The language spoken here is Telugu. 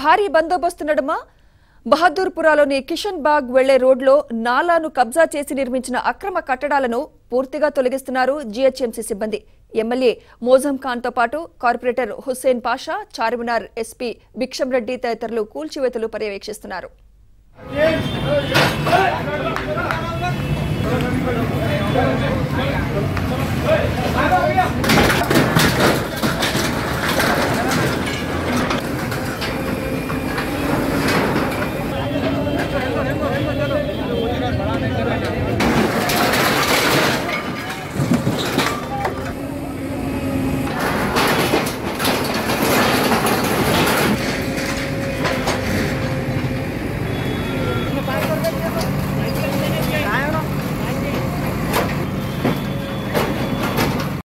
భారీ బందోబస్తు నడుమ బహదూర్పురాలోని కిషన్ బాగ్ వెళ్లే రోడ్లో నాలాను కబ్జా చేసి నిర్మించిన అక్రమ కట్టడాలను పూర్తిగా తొలగిస్తున్నారు జీహెచ్ఎంసీ సిబ్బంది ఎమ్మెల్యే మోజం ఖాన్తో పాటు కార్పొరేటర్ హుస్సేన్ పాషా చార్మినార్ ఎస్పీ బిక్షం రెడ్డి తదితరులు కూల్చివేతలు పర్యవేక్షిస్తున్నారు